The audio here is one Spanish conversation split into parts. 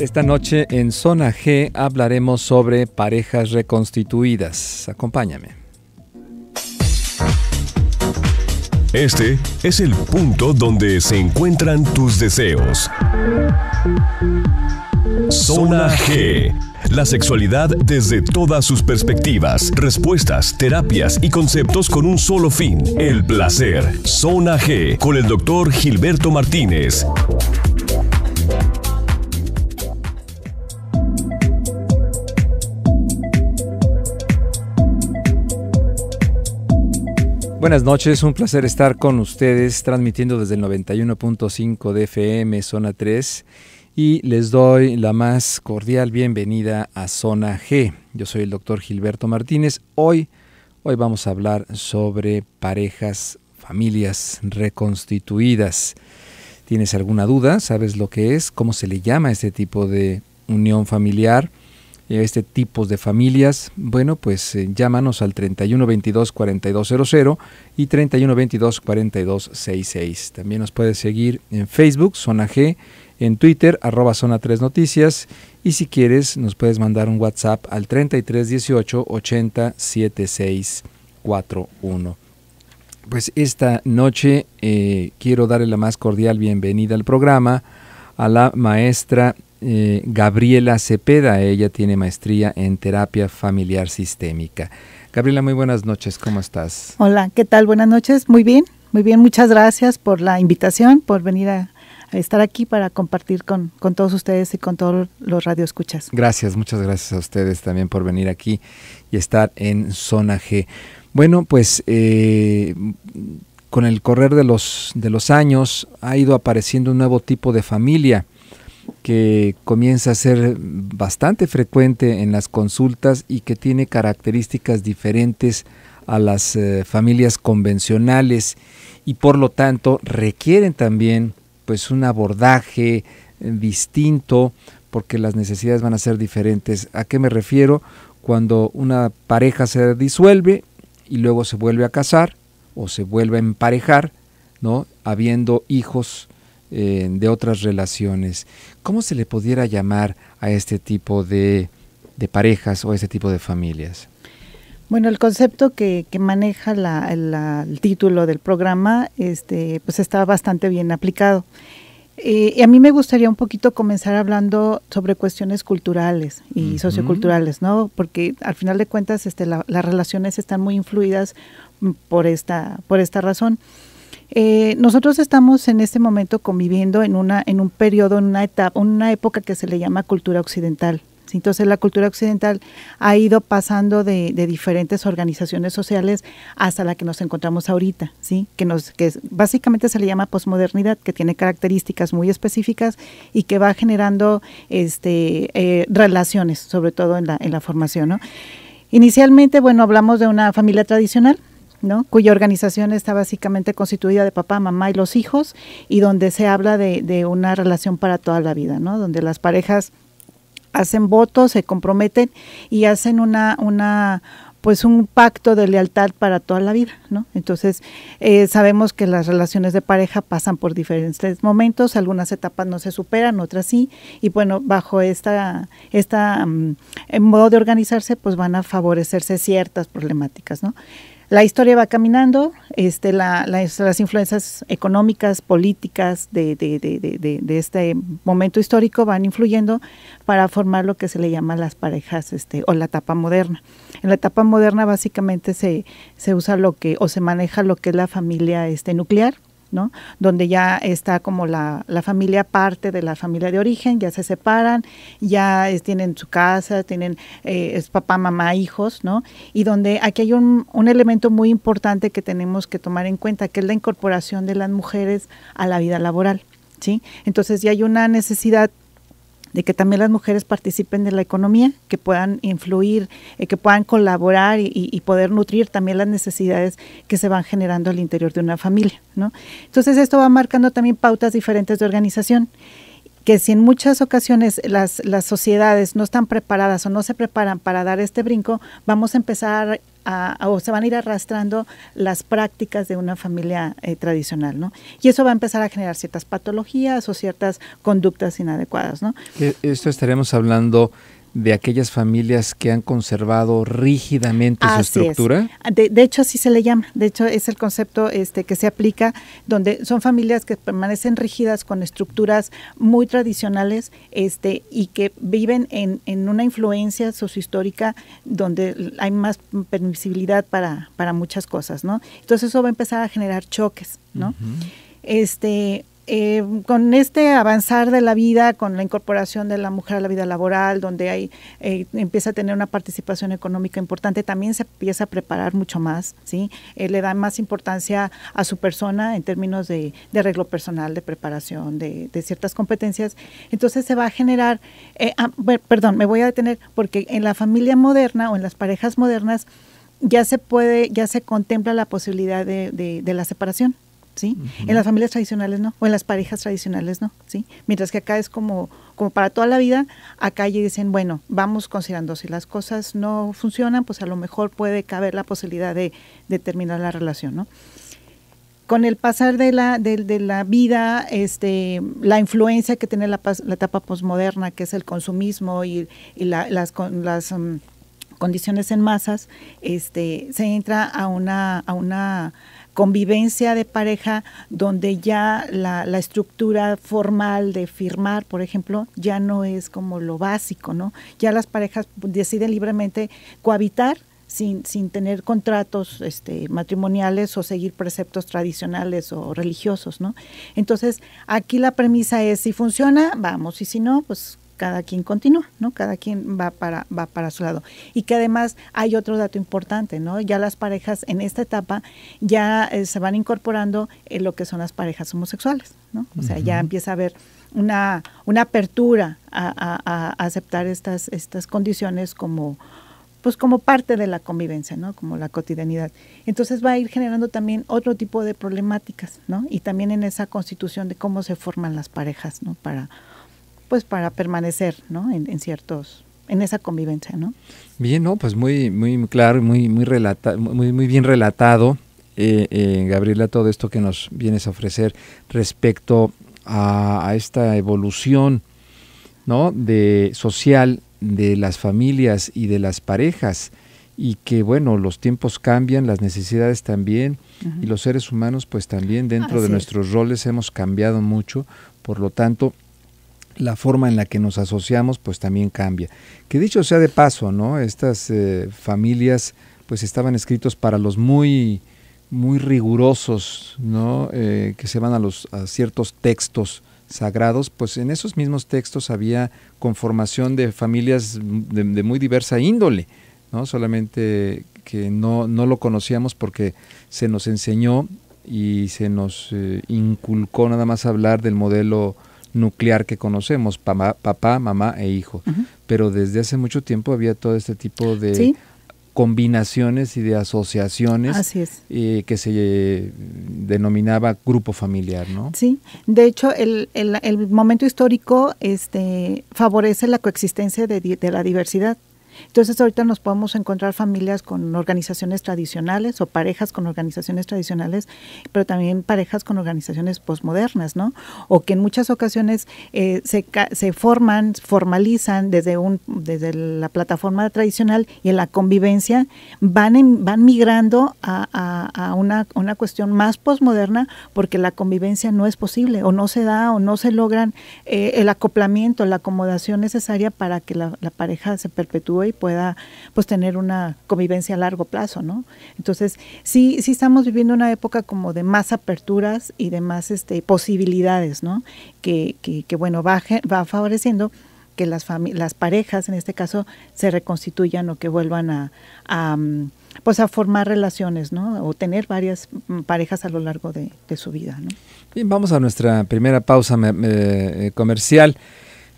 Esta noche en Zona G hablaremos sobre parejas reconstituidas. Acompáñame. Este es el punto donde se encuentran tus deseos. Zona G. La sexualidad desde todas sus perspectivas, respuestas, terapias y conceptos con un solo fin, el placer. Zona G con el doctor Gilberto Martínez. Buenas noches, un placer estar con ustedes transmitiendo desde el 91.5 de FM, zona 3, y les doy la más cordial bienvenida a Zona G. Yo soy el doctor Gilberto Martínez. Hoy, hoy vamos a hablar sobre parejas, familias reconstituidas. ¿Tienes alguna duda? ¿Sabes lo que es? ¿Cómo se le llama a este tipo de unión familiar? este tipo de familias, bueno, pues eh, llámanos al 3122-4200 y 3122-4266. También nos puedes seguir en Facebook, Zona G, en Twitter, arroba Zona 3 Noticias, y si quieres nos puedes mandar un WhatsApp al 3318-807641. Pues esta noche eh, quiero darle la más cordial bienvenida al programa a la maestra eh, Gabriela Cepeda. Ella tiene maestría en terapia familiar sistémica. Gabriela, muy buenas noches. ¿Cómo estás? Hola, ¿qué tal? Buenas noches. Muy bien, muy bien. Muchas gracias por la invitación, por venir a, estar aquí para compartir con, todos ustedes y con todos los radioescuchas. Gracias, muchas gracias a ustedes también por venir aquí y estar en Zona G. Bueno, pues eh, con el correr de los, de los años ha ido apareciendo un nuevo tipo de familia que comienza a ser bastante frecuente en las consultas y que tiene características diferentes a las eh, familias convencionales y por lo tanto requieren también pues un abordaje eh, distinto porque las necesidades van a ser diferentes. ¿A qué me refiero? Cuando una pareja se disuelve y luego se vuelve a casar o se vuelve a emparejar, ¿no? Habiendo hijos eh, de otras relaciones. ¿Cómo se le pudiera llamar a este tipo de, parejas o a este tipo de familias? Bueno, el concepto que, maneja la, el título del programa este, pues está bastante bien aplicado. Eh, y a mí me gustaría un poquito comenzar hablando sobre cuestiones culturales y socioculturales, ¿no? Porque al final de cuentas este, las relaciones están muy influidas por esta, por esta razón. Eh, nosotros estamos en este momento conviviendo en, una, en un periodo, en una etapa, una época que se le llama cultura occidental. Entonces la cultura occidental ha ido pasando de, diferentes organizaciones sociales hasta la que nos encontramos ahorita, ¿sí? que, nos, que básicamente se le llama posmodernidad, que tiene características muy específicas y que va generando este, eh, relaciones, sobre todo en la, en la formación. ¿no? Inicialmente, bueno, hablamos de una familia tradicional, cuya organización está básicamente constituida de papá, mamá y los hijos, y donde se habla de, una relación para toda la vida, ¿no? donde las parejas hacen votos, se comprometen y hacen una, una, pues un pacto de lealtad para toda la vida, ¿no? Entonces, eh, sabemos que las relaciones de pareja pasan por diferentes momentos, algunas etapas no se superan, otras sí, y bueno, bajo esta, mm, modo de organizarse, pues van a favorecerse ciertas problemáticas, ¿no? la historia va caminando, este, las, influencias económicas, políticas de, este momento histórico van influyendo para formar lo que se le llama las parejas este, o la etapa moderna. En la etapa moderna básicamente se, se usa lo que o se maneja lo que es la familia este, nuclear, donde ya está como la, familia parte de la familia de origen, ya se separan, ya tienen su casa, tienen eh, es papá, mamá, hijos, ¿no? Y donde aquí hay un, elemento muy importante que tenemos que tomar en cuenta, que es la incorporación de las mujeres a la vida laboral. ¿Sí? Entonces ya hay una necesidad de que también las mujeres participen de la economía, que puedan influir, eh, que puedan colaborar y, y, poder nutrir también las necesidades que se van generando al interior de una familia. ¿no? Entonces esto va marcando también pautas diferentes de organización que si en muchas ocasiones las, las sociedades no están preparadas o no se preparan para dar este brinco, vamos a empezar a, o se van a ir arrastrando las prácticas de una familia eh, tradicional, ¿no? Y eso va a empezar a generar ciertas patologías o ciertas conductas inadecuadas, ¿no? Esto estaremos hablando de aquellas familias que han conservado rígidamente su estructura? De, hecho, así se le llama. De hecho, es el concepto este, que se aplica, donde son familias que permanecen rígidas con estructuras muy tradicionales este, y que viven en, en una influencia sociohistórica donde hay más permisibilidad para, para muchas cosas, ¿no? Entonces, eso va a empezar a generar choques, ¿no? Este, eh, con este avanzar de la vida, con la incorporación de la mujer a la vida laboral, donde hay, eh, empieza a tener una participación económica importante, también se empieza a preparar mucho más, ¿sí? Eh, le da más importancia a su persona en términos de, arreglo personal, de preparación, de, ciertas competencias. Entonces se va a generar, ah, perdón, me voy a detener, porque en la familia moderna o en las parejas modernas ya se puede, ya se contempla la posibilidad de la separación. En las familias tradicionales no, o en las parejas tradicionales no, ¿sí? Mientras que acá es como, como para toda la vida, acá ya dicen, bueno, vamos considerando, si las cosas no funcionan, pues a lo mejor puede caber la posibilidad de, terminar la relación, Con el pasar de la, la vida, este, la influencia que tiene la, etapa posmoderna, que es el consumismo y, las... Mm, condiciones en masas, este, se entra a una, a una convivencia de pareja donde ya la, estructura formal de firmar, por ejemplo, ya no es como lo básico, ¿no? Ya las parejas deciden libremente cohabitar sin, sin tener contratos este, matrimoniales o seguir preceptos tradicionales o religiosos, ¿no? Entonces, aquí la premisa es, si funciona, vamos, y si no, pues cada quien continúa, ¿no? Cada quien va para, para su lado. Y que además hay otro dato importante, ¿no? Ya las parejas en esta etapa ya eh, se van incorporando en lo que son las parejas homosexuales, ¿no? O sea, ya empieza a haber una, una apertura a, aceptar estas, estas condiciones como pues como parte de la convivencia, ¿no? Como la cotidianidad. Entonces va a ir generando también otro tipo de problemáticas, ¿no? Y también en esa constitución de cómo se forman las parejas, ¿no? Para, pues para permanecer, ¿no? En, ciertos en esa convivencia, ¿no? Bien, no, pues muy muy claro, muy muy relata, muy muy bien relatado, eh, eh, Gabriela, todo esto que nos vienes a ofrecer respecto a, esta evolución, ¿no? De social de las familias y de las parejas y que bueno, los tiempos cambian, las necesidades también y los seres humanos pues también dentro de nuestros roles hemos cambiado mucho, por lo tanto la forma en la que nos asociamos pues también cambia. Que dicho sea de paso, ¿no? Estas eh, familias pues estaban escritos para los muy muy rigurosos, ¿no? Eh, que se van a los a ciertos textos sagrados, pues en esos mismos textos había conformación de familias de, muy diversa índole, ¿no? Solamente que no, no, lo conocíamos porque se nos enseñó y se nos eh, inculcó nada más hablar del modelo nuclear que conocemos, papá, mamá e hijo. Pero desde hace mucho tiempo había todo este tipo de combinaciones y de asociaciones eh, que se eh, denominaba grupo familiar, ¿no? Sí, de hecho el, el, el momento histórico este, favorece la coexistencia de, de la diversidad. Entonces ahorita nos podemos encontrar familias con organizaciones tradicionales o parejas con organizaciones tradicionales, pero también parejas con organizaciones posmodernas, ¿no? O que en muchas ocasiones eh, se, se forman, formalizan desde, un, desde la plataforma tradicional y en la convivencia van, van migrando a, una, cuestión más posmoderna porque la convivencia no es posible o no se da o no se logran eh, el acoplamiento, la acomodación necesaria para que la pareja se perpetúe pueda pues tener una convivencia a largo plazo, ¿no? Entonces, sí, sí estamos viviendo una época como de más aperturas y de más este, posibilidades, ¿no? Que, que, bueno, va, va favoreciendo que las, las parejas, en este caso, se reconstituyan o que vuelvan a, a, mm, pues a formar relaciones, ¿no? O tener varias mm, parejas a lo largo de, su vida, Bien, vamos a nuestra primera pausa eh, comercial.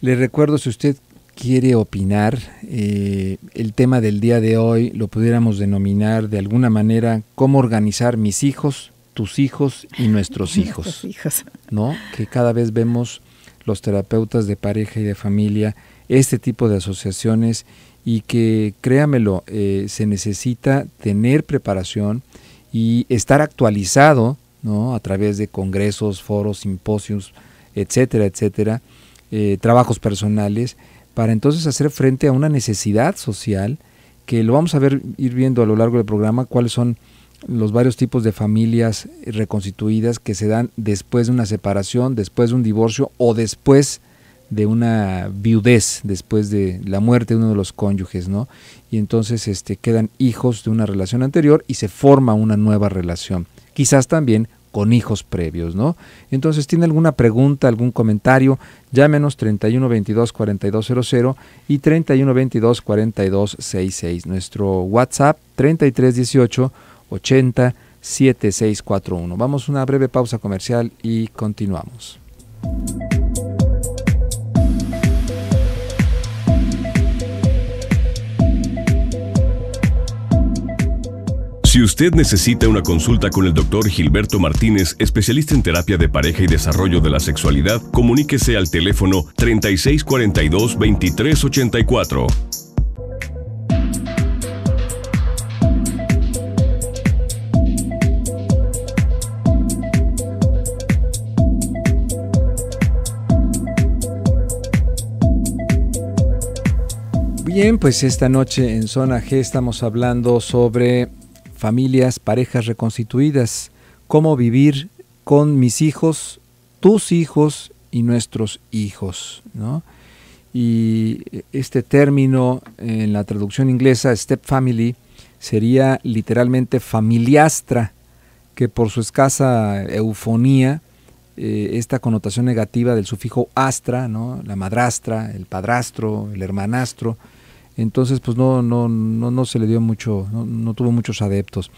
Le recuerdo, si usted quiere opinar, eh, el tema del día de hoy lo pudiéramos denominar de alguna manera cómo organizar mis hijos, tus hijos y nuestros hijos. ¿No? Que cada vez vemos los terapeutas de pareja y de familia este tipo de asociaciones y que créamelo, eh, se necesita tener preparación y estar actualizado ¿no? a través de congresos, foros, simposios, etcétera, etcétera, eh, trabajos personales para entonces hacer frente a una necesidad social que lo vamos a ver ir viendo a lo largo del programa cuáles son los varios tipos de familias reconstituidas que se dan después de una separación, después de un divorcio o después de una viudez, después de la muerte de uno de los cónyuges, ¿no? Y entonces este, quedan hijos de una relación anterior y se forma una nueva relación. Quizás también con hijos previos, ¿no? Entonces, ¿tiene alguna pregunta, algún comentario? Llámenos 31 22 4200 y 31 22 42 66. Nuestro WhatsApp 33 18 80 7641. Vamos a una breve pausa comercial y continuamos. Si usted necesita una consulta con el doctor Gilberto Martínez, especialista en terapia de pareja y desarrollo de la sexualidad, comuníquese al teléfono 3642-2384. Bien, pues esta noche en Zona G estamos hablando sobre familias, parejas reconstituidas, cómo vivir con mis hijos, tus hijos y nuestros hijos. Y este término en la traducción inglesa, step family, sería literalmente familiastra, que por su escasa eufonía, eh, esta connotación negativa del sufijo astra, ¿no? la madrastra, el padrastro, el hermanastro, entonces, pues no, no, no, no se le dio mucho, no, tuvo muchos adeptos.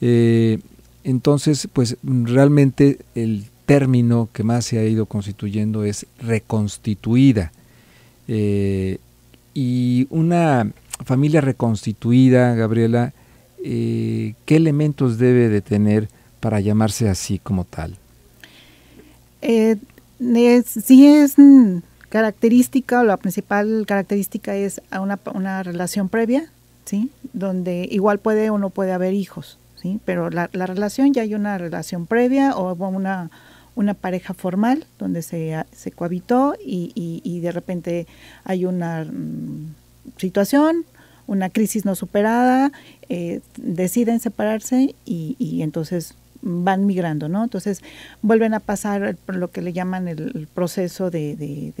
Eh, entonces, pues realmente el término que más se ha ido constituyendo es reconstituida. Eh, y una familia reconstituida, Gabriela, eh, ¿qué elementos debe de tener para llamarse así como tal? sí es característica o la principal característica es una, una relación previa, ¿sí? Donde igual puede o no puede haber hijos, ¿sí? Pero la, relación ya hay una relación previa o una, una pareja formal donde se, se cohabitó y, de repente hay una mm, situación, una crisis no superada, eh, deciden separarse y, y entonces van migrando, ¿no? Entonces vuelven a pasar lo que le llaman el proceso de,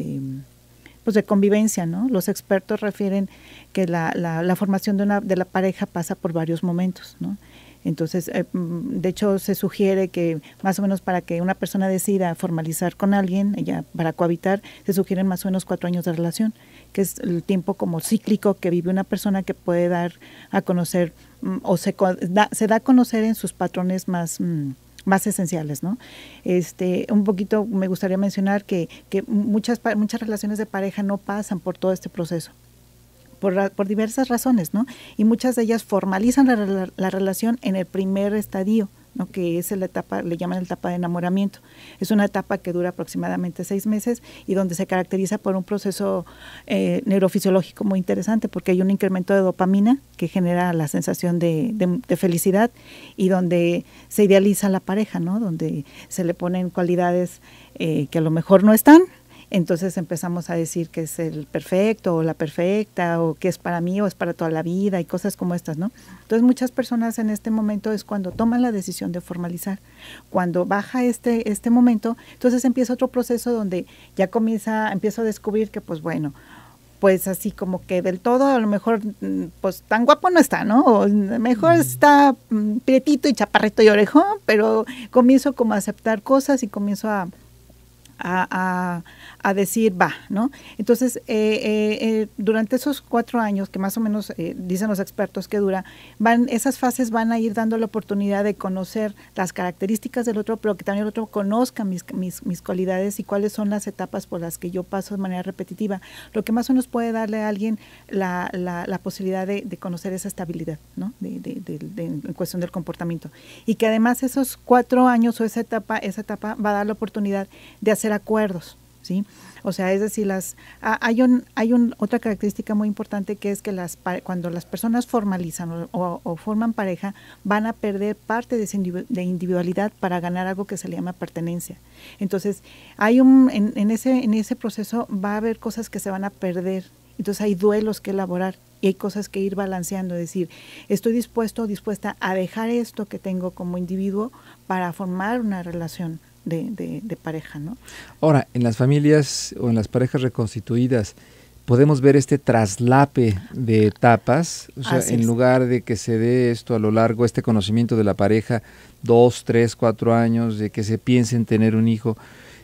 pues de convivencia, ¿no? Los expertos refieren que la, formación de, una, de la pareja pasa por varios momentos, ¿no? Entonces, eh, mm, de hecho, se sugiere que más o menos para que una persona decida formalizar con alguien, ella para cohabitar, se sugieren más o menos cuatro años de relación que es el tiempo como cíclico que vive una persona que puede dar a conocer mm, o se da, se da a conocer en sus patrones más mm, más esenciales, ¿no? Este, un poquito me gustaría mencionar que, que muchas, muchas relaciones de pareja no pasan por todo este proceso. Por, por diversas razones, ¿no? Y muchas de ellas formalizan la, la relación en el primer estadio, que es la etapa, le llaman la etapa de enamoramiento. Es una etapa que dura aproximadamente seis meses y donde se caracteriza por un proceso eh, neurofisiológico muy interesante porque hay un incremento de dopamina que genera la sensación de, felicidad y donde se idealiza la pareja, ¿no? donde se le ponen cualidades eh, que a lo mejor no están, entonces empezamos a decir que es el perfecto o la perfecta o que es para mí o es para toda la vida y cosas como estas, ¿no? Entonces muchas personas en este momento es cuando toman la decisión de formalizar. Cuando baja este, este momento, entonces empieza otro proceso donde ya comienza, empiezo a descubrir que pues bueno, pues así como que del todo, a lo mejor, mm, pues tan guapo no está, ¿no? mejor está mm, prietito y chaparrito y orejón, pero comienzo como a aceptar cosas y comienzo a, a, a, a decir va, ¿no? Entonces, eh, eh, eh, durante esos cuatro años, que más o menos dicen los expertos que dura, van, esas fases van a ir dando la oportunidad de conocer las características del otro, pero que también el otro conozca mis, mis, mis cualidades y cuáles son las etapas por las que yo paso de manera repetitiva. Lo que más o menos puede darle a alguien la, la, la posibilidad de, de, conocer esa estabilidad, ¿no? De, de, en cuestión del comportamiento. Y que además esos cuatro años o esa etapa, esa etapa va a dar la oportunidad de hacer acuerdos, ¿sí? O sea, es decir, las, hay, un, hay otra característica muy importante que es que las, cuando las personas formalizan o, forman pareja, van a perder parte de, de individualidad para ganar algo que se le llama pertenencia. Entonces, hay un, en, ese, en ese proceso va a haber cosas que se van a perder. Entonces hay duelos que elaborar y hay cosas que ir balanceando, decir, estoy dispuesto o dispuesta a dejar esto que tengo como individuo para formar una relación de, pareja, ¿no? Ahora, en las familias o en las parejas reconstituidas, podemos ver este traslape de etapas, o sea, en lugar de que se dé esto a lo largo, este conocimiento de la pareja, dos, tres, cuatro años, de que se piense en tener un hijo,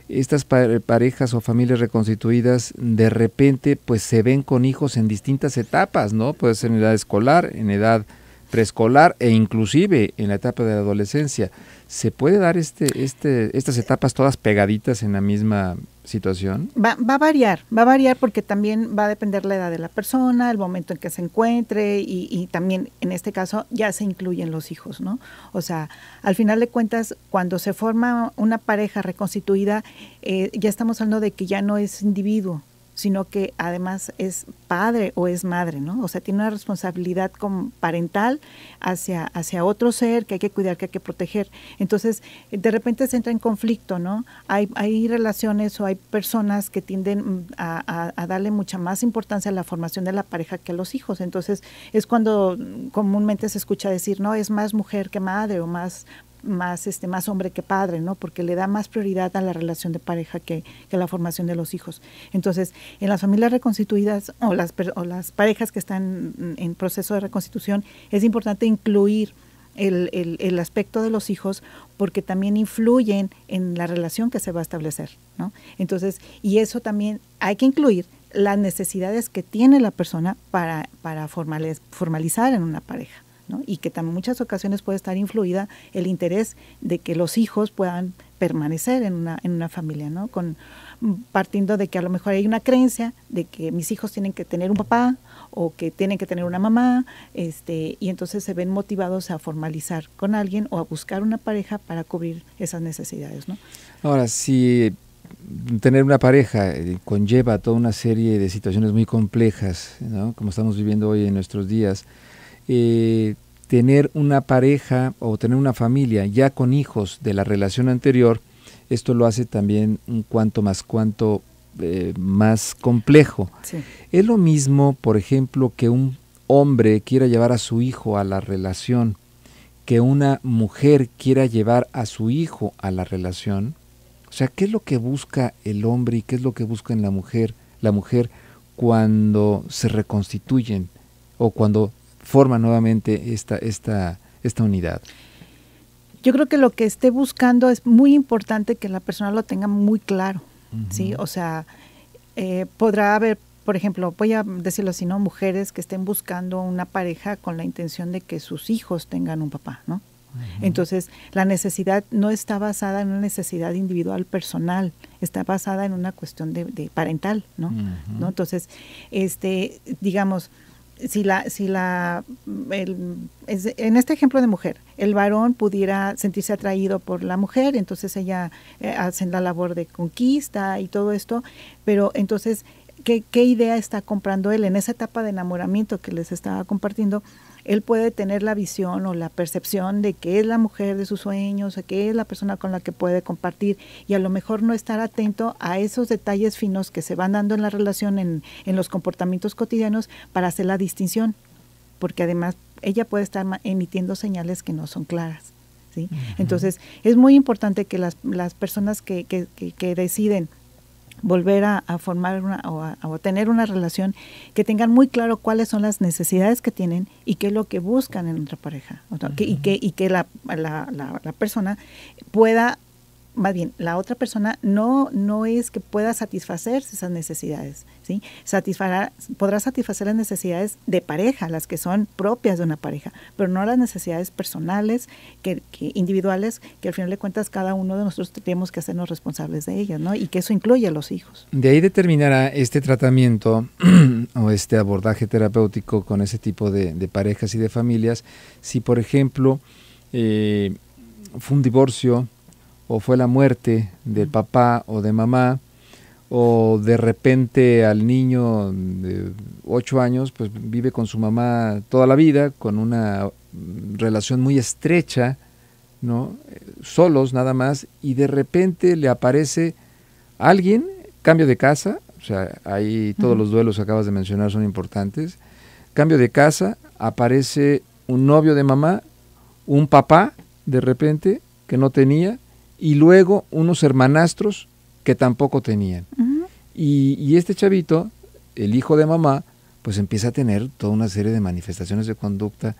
estas parejas o familias reconstituidas de repente pues se ven con hijos en distintas etapas, ¿no? Puede ser en edad escolar, en edad preescolar e inclusive en la etapa de la adolescencia. ¿Se puede dar este, este, estas etapas todas pegaditas en la misma situación? Va, va, a variar, va a variar porque también va a depender la edad de la persona, el momento en que se encuentre y, también en este caso ya se incluyen los hijos, ¿no? O sea, al final de cuentas, cuando se forma una pareja reconstituida, eh, ya estamos hablando de que ya no es individuo, sino que además es padre o es madre, ¿no? O sea, tiene una responsabilidad parental hacia, hacia otro ser que hay que cuidar, que hay que proteger. Entonces, de repente se entra en conflicto, ¿no? Hay, hay relaciones o hay personas que tienden mm, a, a, darle mucha más importancia a la formación de la pareja que a los hijos. Entonces, es cuando mm, comúnmente se escucha decir, no, es más mujer que madre o más más, este, más hombre que padre, ¿no? Porque le da más prioridad a la relación de pareja que, a la formación de los hijos. Entonces, en las familias reconstituidas o las, o las parejas que están en proceso de reconstitución, es importante incluir el, aspecto de los hijos porque también influyen en la relación que se va a establecer, ¿no? Entonces, y eso también hay que incluir las necesidades que tiene la persona para, para formalizar en una pareja y que también en muchas ocasiones puede estar influida el interés de que los hijos puedan permanecer en una, familia, ¿no? partiendo de que a lo mejor hay una creencia de que mis hijos tienen que tener un papá o que tienen que tener una mamá, este, y entonces se ven motivados a formalizar con alguien o a buscar una pareja para cubrir esas necesidades, Ahora, si tener una pareja eh, conlleva toda una serie de situaciones muy complejas, Como estamos viviendo hoy en nuestros días, eh, tener una pareja o tener una familia ya con hijos de la relación anterior, esto lo hace también un cuanto más cuanto eh, más complejo. Es lo mismo, por ejemplo, que un hombre quiera llevar a su hijo a la relación, que una mujer quiera llevar a su hijo a la relación. O sea, ¿qué es lo que busca el hombre y qué es lo que busca en la mujer, la mujer cuando se reconstituyen o cuando forma nuevamente esta, esta, esta unidad? Yo creo que lo que esté buscando es muy importante que la persona lo tenga muy claro, ¿sí? O sea, eh, podrá haber, por ejemplo, voy a decirlo así, ¿no? Mujeres que estén buscando una pareja con la intención de que sus hijos tengan un papá, ¿no? Entonces, la necesidad no está basada en una necesidad individual personal, está basada en una cuestión de, parental, ¿no? ¿no? Entonces, este, digamos, si la, si la, en este ejemplo de mujer, el varón pudiera sentirse atraído por la mujer, entonces ella hacen eh, hace la labor de conquista y todo esto, pero entonces, ¿qué, ¿qué idea está comprando él en esa etapa de enamoramiento que les estaba compartiendo? él puede tener la visión o la percepción de que es la mujer de sus sueños, de que es la persona con la que puede compartir y a lo mejor no estar atento a esos detalles finos que se van dando en la relación, en, en los comportamientos cotidianos para hacer la distinción, porque además ella puede estar emitiendo señales que no son claras. ¿sí? Entonces es muy importante que las, las personas que, que, que deciden volver a, formar una, o, a, tener una relación, que tengan muy claro cuáles son las necesidades que tienen y qué es lo que buscan en otra pareja. y que, y que la, la, la, persona pueda, más bien, la otra persona no, no es que pueda satisfacer esas necesidades, ¿sí? Satisfará, podrá satisfacer las necesidades de pareja, las que son propias de una pareja, pero no las necesidades personales, que, individuales, que al final de cuentas cada uno de nosotros tenemos que hacernos responsables de ellas, ¿no? Y que eso incluye a los hijos. De ahí determinará este tratamiento o este abordaje terapéutico con ese tipo de, parejas y de familias, si por ejemplo eh, fue un divorcio o fue la muerte del papá o de mamá, o de repente al niño de 8 años, pues vive con su mamá toda la vida, con una mm, relación muy estrecha, ¿no? Solos nada más, y de repente le aparece alguien, cambio de casa, o sea, ahí todos los duelos que acabas de mencionar son importantes, cambio de casa, aparece un novio de mamá, un papá, de repente, que no tenía, y luego unos hermanastros que tampoco tenían. y, este chavito, el hijo de mamá, pues empieza a tener toda una serie de manifestaciones de conducta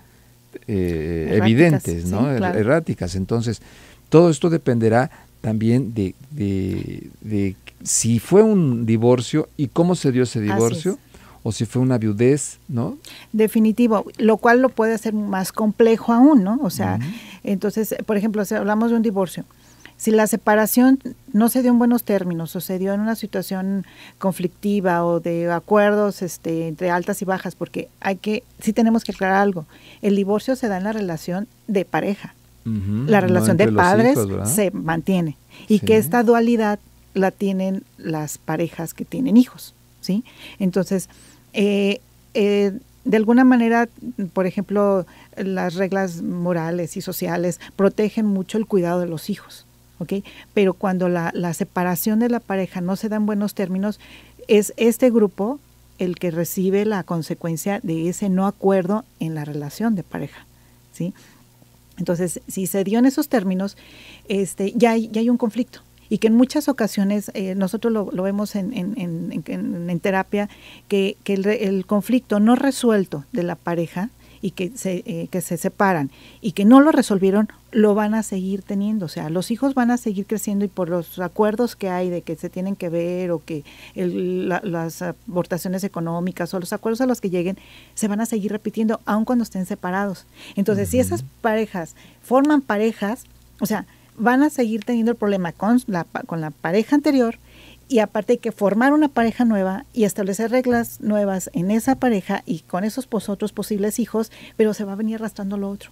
eh, evidentes, ¿no? Er, erráticas. Entonces, todo esto dependerá también de, si fue un divorcio y cómo se dio ese divorcio o si fue una viudez, ¿no? Definitivo, lo cual lo puede hacer más complejo aún, ¿no? O sea, entonces, por ejemplo, si hablamos de un divorcio, si la separación no se dio en buenos términos o se dio en una situación conflictiva o de acuerdos este, entre altas y bajas, porque hay que, sí tenemos que aclarar algo, el divorcio se da en la relación de pareja, la relación de padres se mantiene y que esta dualidad la tienen las parejas que tienen hijos, ¿sí? Entonces, eh, eh, de alguna manera, por ejemplo, las reglas morales y sociales protegen mucho el cuidado de los hijos. Pero cuando la, separación de la pareja no se da en buenos términos, es este grupo el que recibe la consecuencia de ese no acuerdo en la relación de pareja, ¿sí? Entonces, si se dio en esos términos, este, ya, hay, ya hay un conflicto. Y que en muchas ocasiones, eh, nosotros lo, vemos en, terapia, que, el, conflicto no resuelto de la pareja y que se, eh, que se separan y que no lo resolvieron, lo van a seguir teniendo. O sea, los hijos van a seguir creciendo y por los acuerdos que hay de que se tienen que ver o que las aportaciones económicas o los acuerdos a los que lleguen, se van a seguir repitiendo aun cuando estén separados. Entonces, si esas parejas forman parejas, o sea, van a seguir teniendo el problema con la, con la pareja anterior y aparte hay que formar una pareja nueva y establecer reglas nuevas en esa pareja y con esos otros posibles hijos, pero se va a venir arrastrando lo otro.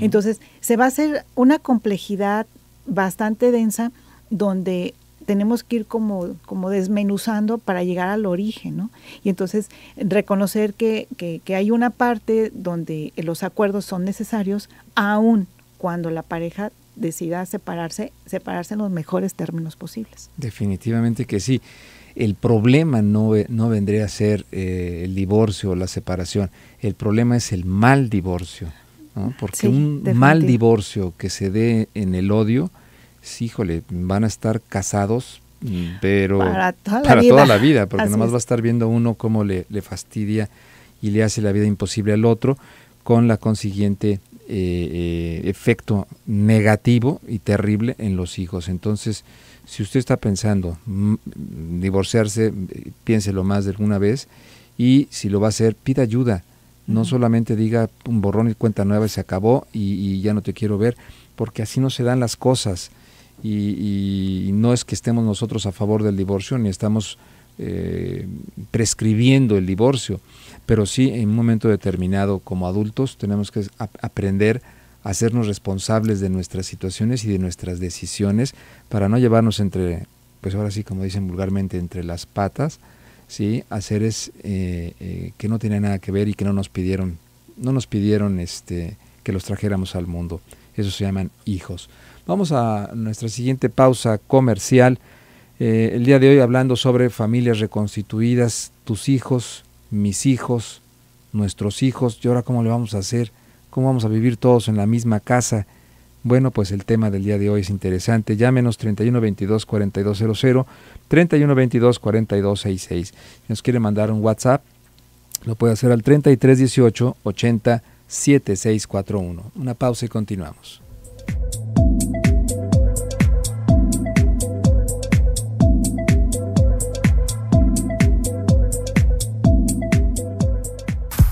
Entonces, se va a hacer una complejidad bastante densa donde tenemos que ir como, desmenuzando para llegar al origen, ¿no? Y entonces reconocer que, que hay una parte donde los acuerdos son necesarios, aún cuando la pareja decida separarse, separarse en los mejores términos posibles. Definitivamente que sí. El problema no, no vendría a ser eh, el divorcio o la separación, el problema es el mal divorcio, porque un mal divorcio que se dé en el odio, sí, híjole, van a estar casados, mm, pero para toda la, vida. porque nomás va a estar viendo uno cómo le, le fastidia y le hace la vida imposible al otro, con la consiguiente eh, efecto negativo y terrible en los hijos. Entonces, si usted está pensando mm, divorciarse, eh, piénselo más de alguna vez y si lo va a hacer, pida ayuda. No solamente diga un borrón y cuenta nueva y se acabó y, ya no te quiero ver, porque así no se dan las cosas. y, no es que estemos nosotros a favor del divorcio ni estamos eh, prescribiendo el divorcio, pero sí en un momento determinado como adultos tenemos que aprender a hacernos responsables de nuestras situaciones y de nuestras decisiones para no llevarnos entre, pues ahora sí como dicen vulgarmente, entre las patas, ¿sí? a seres eh, eh, que no tienen nada que ver y que no nos pidieron, no nos pidieron este, que los trajéramos al mundo. eso se llaman hijos. Vamos a nuestra siguiente pausa comercial. Eh, el día de hoy hablando sobre familias reconstituidas, tus hijos, mis hijos, nuestros hijos, y ahora cómo le vamos a hacer, cómo vamos a vivir todos en la misma casa. Bueno, pues el tema del día de hoy es interesante. Llámenos 3122-4200, 3122-4266. Si nos quiere mandar un WhatsApp, lo puede hacer al 3318 80 Una pausa y continuamos.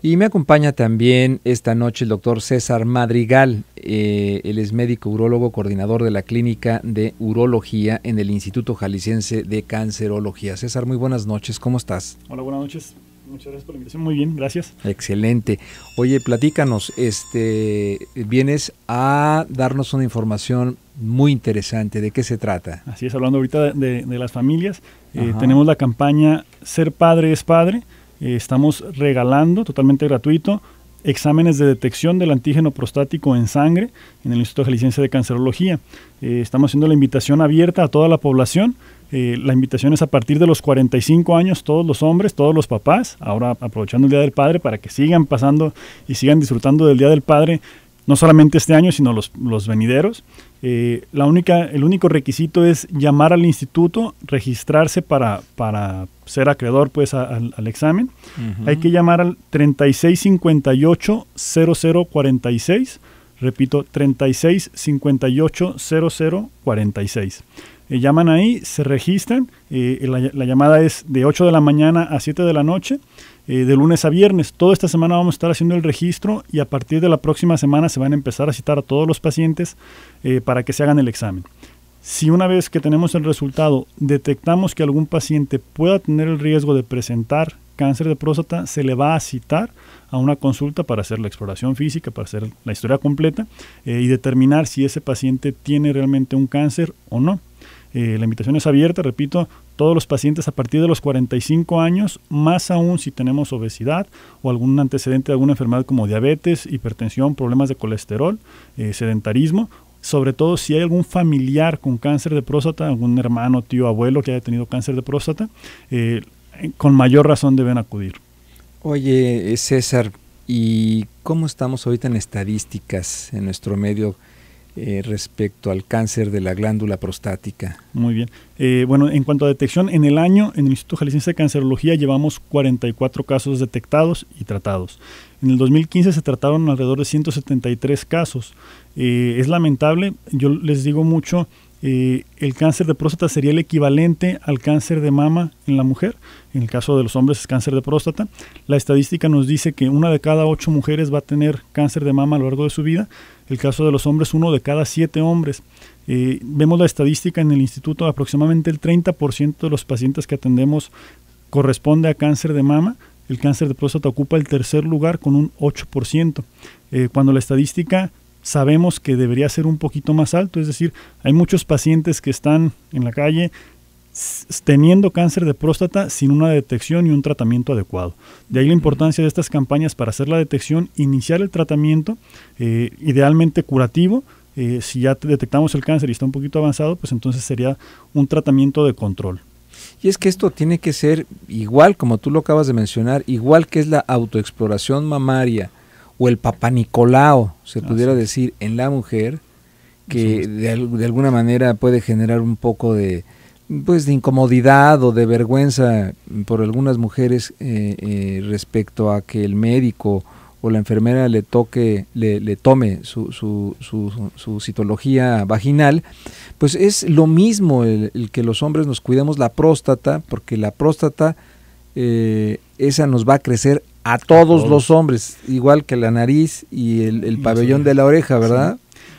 Y me acompaña también esta noche el doctor César Madrigal. Eh, él es médico urólogo, coordinador de la Clínica de Urología en el Instituto Jalisciense de Cancerología. César, muy buenas noches, ¿cómo estás? Hola, buenas noches. Muchas gracias por la invitación. Muy bien, gracias. Excelente. Oye, platícanos, este, vienes a darnos una información muy interesante. ¿De qué se trata? Así es, hablando ahorita de, las familias, eh, tenemos la campaña Ser Padre es Padre eh, estamos regalando totalmente gratuito exámenes de detección del antígeno prostático en sangre en el Instituto Jalisciense de Cancerología. Eh, estamos haciendo la invitación abierta a toda la población. Eh, la invitación es a partir de los 45 años, todos los hombres, todos los papás, ahora aprovechando el Día del Padre para que sigan pasando y sigan disfrutando del Día del Padre, no solamente este año, sino los venideros. Eh, el único requisito es llamar al instituto, registrarse para, ser acreedor pues, al examen. Hay que llamar al 3658-0046. Repito, 3658-0046. Eh, llaman ahí, se registran. Eh, la, llamada es de 8 de la mañana a 7 de la noche. Eh, de lunes a viernes. Toda esta semana vamos a estar haciendo el registro y a partir de la próxima semana se van a empezar a citar a todos los pacientes eh, para que se hagan el examen. Si una vez que tenemos el resultado detectamos que algún paciente pueda tener el riesgo de presentar cáncer de próstata, se le va a citar a una consulta para hacer la exploración física, para hacer la historia completa eh, y determinar si ese paciente tiene realmente un cáncer o no. Eh, la invitación es abierta, repito, todos los pacientes a partir de los 45 años, más aún si tenemos obesidad o algún antecedente de alguna enfermedad como diabetes, hipertensión, problemas de colesterol, eh, sedentarismo sobre todo si hay algún familiar con cáncer de próstata, algún hermano, tío, abuelo que haya tenido cáncer de próstata, eh, con mayor razón deben acudir. Oye, César, ¿y cómo estamos ahorita en estadísticas en nuestro medio? Eh, respecto al cáncer de la glándula prostática. Muy bien. Eh, bueno, en cuanto a detección, en el año en el Instituto Jalisciense de Cancerología llevamos 44 casos detectados y tratados. En el 2015 se trataron alrededor de 173 casos. Eh, es lamentable, yo les digo mucho, el cáncer de próstata sería el equivalente al cáncer de mama en la mujer. En el caso de los hombres es cáncer de próstata. La estadística nos dice que una de cada ocho mujeres va a tener cáncer de mama a lo largo de su vida el caso de los hombres, uno de cada siete hombres. Eh, vemos la estadística en el instituto, aproximadamente el 30% de los pacientes que atendemos corresponde a cáncer de mama, el cáncer de próstata ocupa el tercer lugar con un 8%, eh, cuando la estadística sabemos que debería ser un poquito más alto, es decir, hay muchos pacientes que están en la calle, teniendo cáncer de próstata sin una detección y un tratamiento adecuado. De ahí la importancia de estas campañas para hacer la detección, iniciar el tratamiento, eh, idealmente curativo. Eh, si ya detectamos el cáncer y está un poquito avanzado, pues entonces sería un tratamiento de control. Y es que esto tiene que ser igual, como tú lo acabas de mencionar, igual que es la autoexploración mamaria o el papanicolao, se pudiera decir, en la mujer, que de, alguna manera puede generar un poco de, pues de incomodidad o de vergüenza por algunas mujeres eh, eh, respecto a que el médico o la enfermera le toque, le, tome su, su, su, citología vaginal, pues es lo mismo el, que los hombres nos cuidemos la próstata, porque la próstata eh, esa nos va a crecer a todos, los hombres, igual que la nariz y el, pabellón de la oreja, ¿verdad?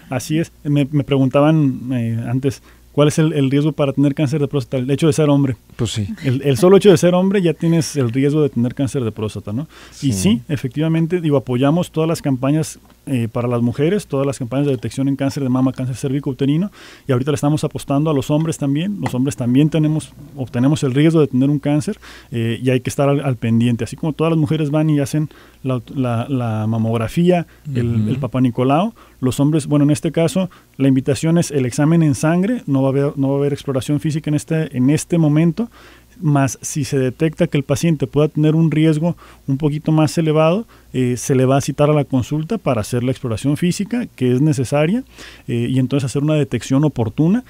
Así es. Me, me preguntaban antes, ¿Cuál es el, riesgo para tener cáncer de próstata? El hecho de ser hombre. Pues sí. El, solo hecho de ser hombre ya tienes el riesgo de tener cáncer de próstata, ¿no? Y sí, efectivamente, digo, apoyamos todas las campañas eh, para las mujeres, todas las campañas de detección en cáncer de mama, cáncer cervico-uterino, y ahorita le estamos apostando a los hombres también. Los hombres también tenemos, obtenemos el riesgo de tener un cáncer eh, y hay que estar al, pendiente. Así como todas las mujeres van y hacen la, mamografía, el, el papá Nicolau, los hombres, bueno, en este caso, la invitación es el examen en sangre, no va a haber, no va a haber exploración física en este, en este momento, más si se detecta que el paciente pueda tener un riesgo un poquito más elevado, eh, se le va a citar a la consulta para hacer la exploración física que es necesaria eh, y entonces hacer una detección oportuna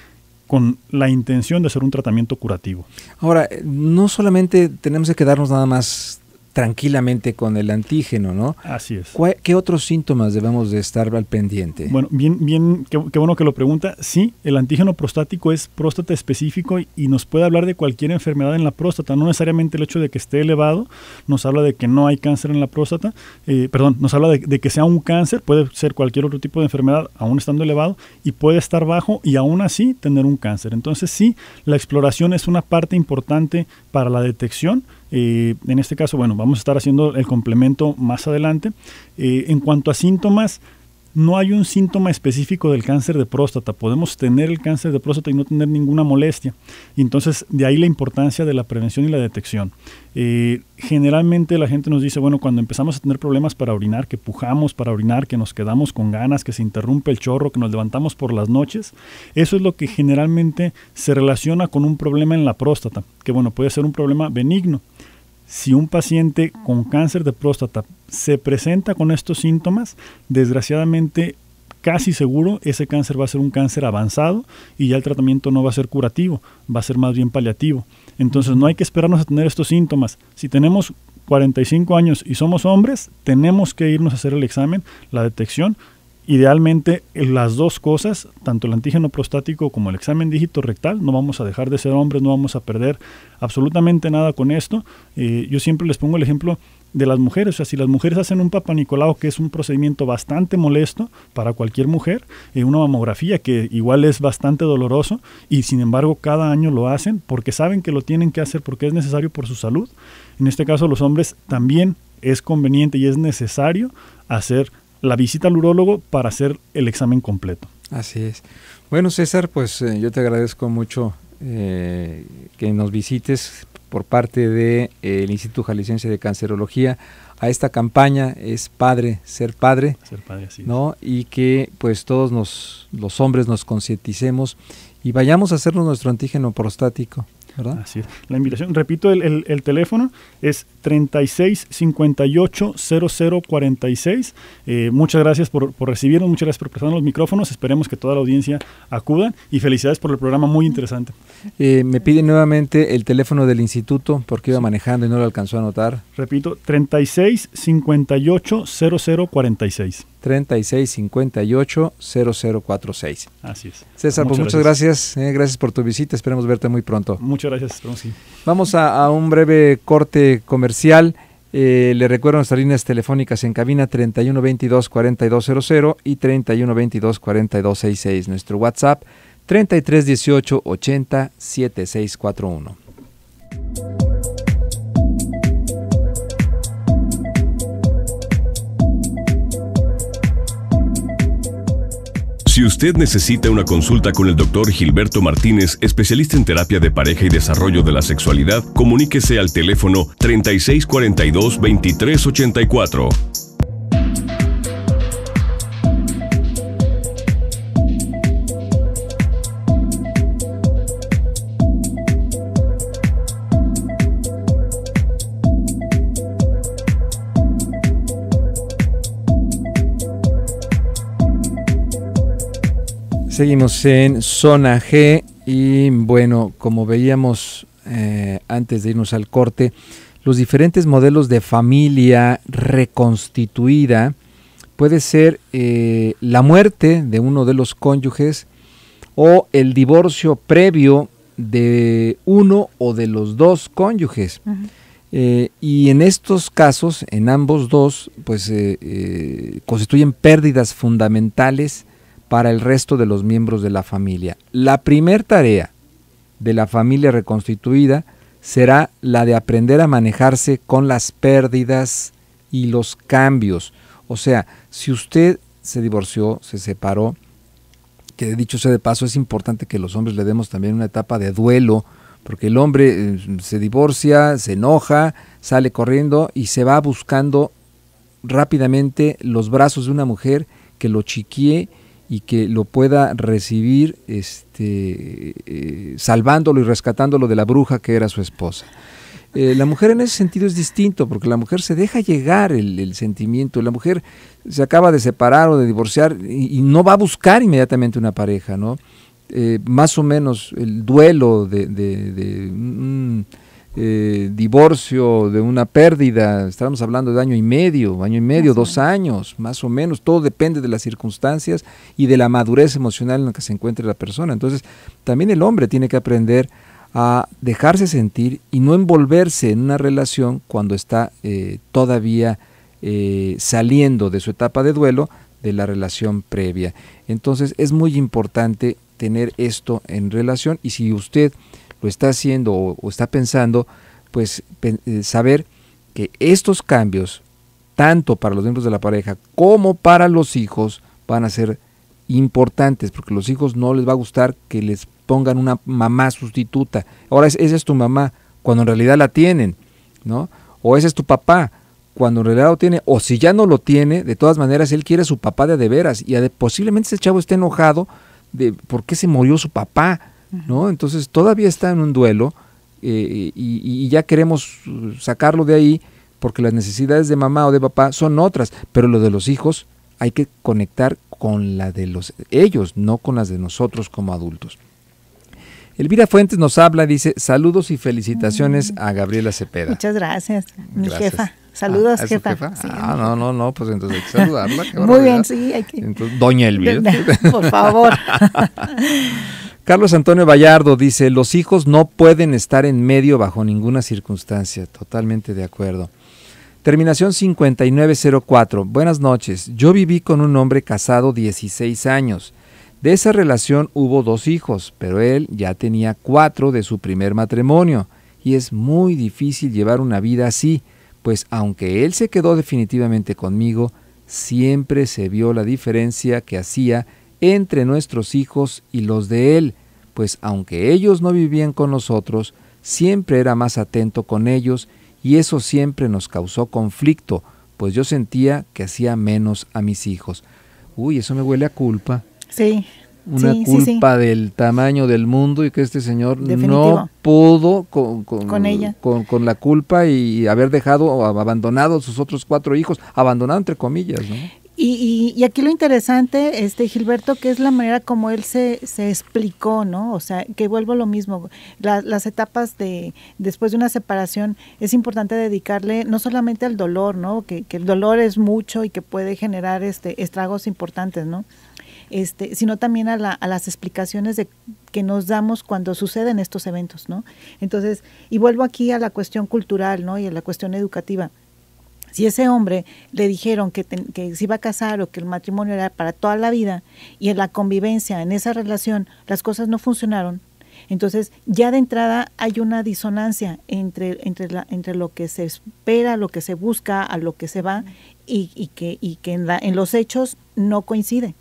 con la intención de hacer un tratamiento curativo. Ahora, no solamente tenemos que quedarnos nada más tranquilamente con el antígeno, ¿no? Así es. ¿Qué otros síntomas debemos de estar al pendiente? Bueno, bien, bien, qué, bueno que lo pregunta. Sí, el antígeno prostático es próstata específico y, nos puede hablar de cualquier enfermedad en la próstata. No necesariamente el hecho de que esté elevado nos habla de que no hay cáncer en la próstata. Eh, perdón, nos habla de, de que sea un cáncer, puede ser cualquier otro tipo de enfermedad, aún estando elevado, y puede estar bajo y aún así tener un cáncer. Entonces sí, la exploración es una parte importante para la detección eh, en este caso, bueno, vamos a estar haciendo el complemento más adelante. en cuanto a síntomas, no hay un síntoma específico del cáncer de próstata. Podemos tener el cáncer de próstata y no tener ninguna molestia. Y entonces, de ahí la importancia de la prevención y la detección. Eh, generalmente la gente nos dice, bueno, cuando empezamos a tener problemas para orinar, que pujamos para orinar, que nos quedamos con ganas, que se interrumpe el chorro, que nos levantamos por las noches, eso es lo que generalmente se relaciona con un problema en la próstata, que bueno, puede ser un problema benigno si un paciente con cáncer de próstata se presenta con estos síntomas, desgraciadamente casi seguro ese cáncer va a ser un cáncer avanzado y ya el tratamiento no va a ser curativo, va a ser más bien paliativo. Entonces no hay que esperarnos a tener estos síntomas. Si tenemos 45 años y somos hombres, tenemos que irnos a hacer el examen, la detección Idealmente, las dos cosas, tanto el antígeno prostático como el examen dígito rectal, no vamos a dejar de ser hombres, no vamos a perder absolutamente nada con esto. Eh, yo siempre les pongo el ejemplo de las mujeres. O sea, si las mujeres hacen un papa Nicolau, que es un procedimiento bastante molesto para cualquier mujer, eh, una mamografía que igual es bastante doloroso, y sin embargo cada año lo hacen porque saben que lo tienen que hacer porque es necesario por su salud. En este caso, los hombres también es conveniente y es necesario hacer la visita al urólogo para hacer el examen completo. Así es. Bueno, César, pues eh, yo te agradezco mucho eh, que nos visites por parte del de, eh, Instituto Jalisciense de Cancerología a esta campaña es padre ser padre, ser padre así no y que pues todos nos los hombres nos concienticemos y vayamos a hacernos nuestro antígeno prostático Así La invitación, repito, el, teléfono es 36 58 eh, muchas gracias por, recibirnos, muchas gracias por prestarnos los micrófonos. Esperemos que toda la audiencia acuda y felicidades por el programa, muy interesante. Eh, me piden nuevamente el teléfono del instituto porque iba manejando y no lo alcanzó a anotar. Repito, 36 58 36 58 Así es. César, pues muchas gracias. gracias, eh, gracias por tu visita. Esperemos verte muy pronto. Muchas gracias, Vamos a, un breve corte comercial. Eh, le recuerdo nuestras líneas telefónicas en cabina 3122-4200 y 3122-4266. Nuestro WhatsApp 3318-807641. Si usted necesita una consulta con el doctor Gilberto Martínez, especialista en terapia de pareja y desarrollo de la sexualidad, comuníquese al teléfono 3642-2384. Seguimos en zona G y bueno, como veíamos eh, antes de irnos al corte, los diferentes modelos de familia reconstituida puede ser eh, la muerte de uno de los cónyuges o el divorcio previo de uno o de los dos cónyuges. Eh, y en estos casos, en ambos dos, pues constituyen pérdidas fundamentales para el resto de los miembros de la familia. La primer tarea de la familia reconstituida será la de aprender a manejarse con las pérdidas y los cambios. O sea, si usted se divorció, se separó, que dicho sea de paso, es importante que los hombres le demos también una etapa de duelo, porque el hombre eh, se divorcia, se enoja, sale corriendo y se va buscando rápidamente los brazos de una mujer que lo chiquie y que lo pueda recibir este, eh, salvándolo y rescatándolo de la bruja que era su esposa. Eh, la mujer en ese sentido es distinto, porque la mujer se deja llegar el, sentimiento, la mujer se acaba de separar o de divorciar y, no va a buscar inmediatamente una pareja, ¿no? Eh, más o menos el duelo de eh, divorcio, de una pérdida, estamos hablando de año y medio, año y medio, dos años, más o menos, todo depende de las circunstancias y de la madurez emocional en la que se encuentre la persona. Entonces, también el hombre tiene que aprender a dejarse sentir y no envolverse en una relación cuando está eh, todavía eh, saliendo de su etapa de duelo de la relación previa. Entonces, es muy importante tener esto en relación y si usted lo está haciendo o, está pensando, pues eh, saber que estos cambios, tanto para los miembros de la pareja como para los hijos, van a ser importantes, porque a los hijos no les va a gustar que les pongan una mamá sustituta. Ahora esa es tu mamá, cuando en realidad la tienen, ¿no? O ese es tu papá, cuando en realidad lo tiene, o si ya no lo tiene, de todas maneras él quiere a su papá de de veras, y posiblemente ese chavo esté enojado de por qué se murió su papá, entonces todavía está en un duelo eh, y, ya queremos sacarlo de ahí porque las necesidades de mamá o de papá son otras, pero lo de los hijos hay que conectar con la de los ellos, no con las de nosotros como adultos. Elvira Fuentes nos habla, dice, saludos y felicitaciones mm. a Gabriela Cepeda. Muchas gracias, mi jefa. Saludos, jefa. ah, ah no, no, no, pues entonces hay que saludarla. Muy bien, sí, hay que... Doña Elvira. Por favor. Carlos Antonio Bayardo dice, los hijos no pueden estar en medio bajo ninguna circunstancia. Totalmente de acuerdo. Terminación 5904. Buenas noches. Yo viví con un hombre casado 16 años. De esa relación hubo dos hijos, pero él ya tenía cuatro de su primer matrimonio. Y es muy difícil llevar una vida así, pues aunque él se quedó definitivamente conmigo, siempre se vio la diferencia que hacía entre nuestros hijos y los de él, pues aunque ellos no vivían con nosotros, siempre era más atento con ellos y eso siempre nos causó conflicto, pues yo sentía que hacía menos a mis hijos. Uy, eso me huele a culpa. Sí. Una culpa del tamaño del mundo y que este señor no pudo con, con, ella. con, la culpa y haber dejado o abandonado a sus otros cuatro hijos, abandonado entre comillas. ¿no? Y, aquí lo interesante, este Gilberto, que es la manera como él se, se explicó, ¿no? O sea, que vuelvo a lo mismo, las etapas de después de una separación es importante dedicarle no solamente al dolor, ¿no? Que, que el dolor es mucho y que puede generar este estragos importantes, ¿no? Este, sino también a, la, a las explicaciones de que nos damos cuando suceden estos eventos, ¿no? Entonces, y vuelvo aquí a la cuestión cultural, ¿no? Y a la cuestión educativa si ese hombre le dijeron que, que, se iba a casar o que el matrimonio era para toda la vida y en la convivencia, en esa relación, las cosas no funcionaron, entonces ya de entrada hay una disonancia entre, entre, la, entre lo que se espera, lo que se busca, a lo que se va y, y que, y que en, la, en los hechos no coincide.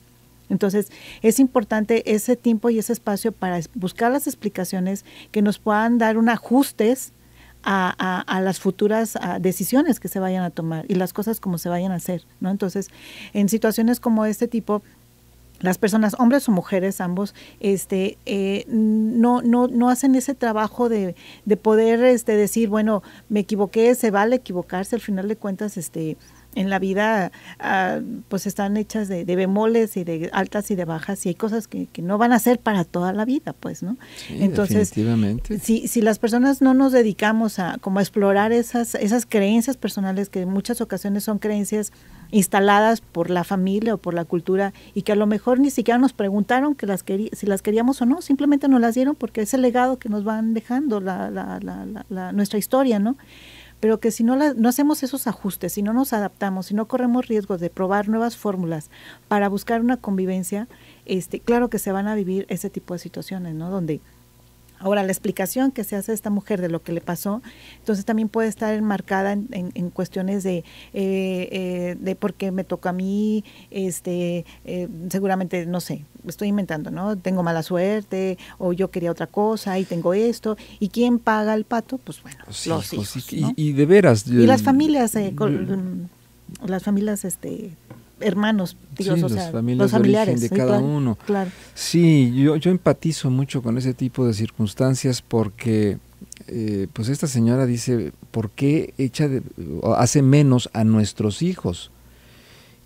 Entonces, es importante ese tiempo y ese espacio para buscar las explicaciones que nos puedan dar un ajustes a, a, a las futuras decisiones que se vayan a tomar y las cosas como se vayan a hacer, ¿no? Entonces, en situaciones como este tipo, las personas, hombres o mujeres, ambos, este, eh, no, no, no hacen ese trabajo de, de poder este, decir, bueno, me equivoqué, se vale equivocarse, al final de cuentas, este, en la vida ah, pues están hechas de, bemoles y de altas y de bajas y hay cosas que, no van a ser para toda la vida, pues, ¿no? Entonces, si, las personas no nos dedicamos a como explorar esas, esas creencias personales que en muchas ocasiones son creencias instaladas por la familia o por la cultura y que a lo mejor ni siquiera nos preguntaron que las si las queríamos o no, simplemente nos las dieron porque es el legado que nos van dejando la, la, nuestra historia, ¿no? pero que si no, no hacemos esos ajustes, si no nos adaptamos, si no corremos riesgos de probar nuevas fórmulas para buscar una convivencia, este, claro que se van a vivir ese tipo de situaciones, ¿no? Donde Ahora, la explicación que se hace a esta mujer de lo que le pasó, entonces también puede estar enmarcada en, cuestiones de, eh, eh, de por qué me toca a mí, este, eh, seguramente, no sé, estoy inventando, ¿no? Tengo mala suerte o yo quería otra cosa y tengo esto. ¿Y quién paga el pato? Pues bueno, los, hijos. ¿no? y, de veras. Y las familias, las familias, este hermanos, los familiares de, cada uno. Claro. Sí, yo, yo empatizo mucho con ese tipo de circunstancias porque eh, pues esta señora dice, ¿por qué echa hace menos a nuestros hijos?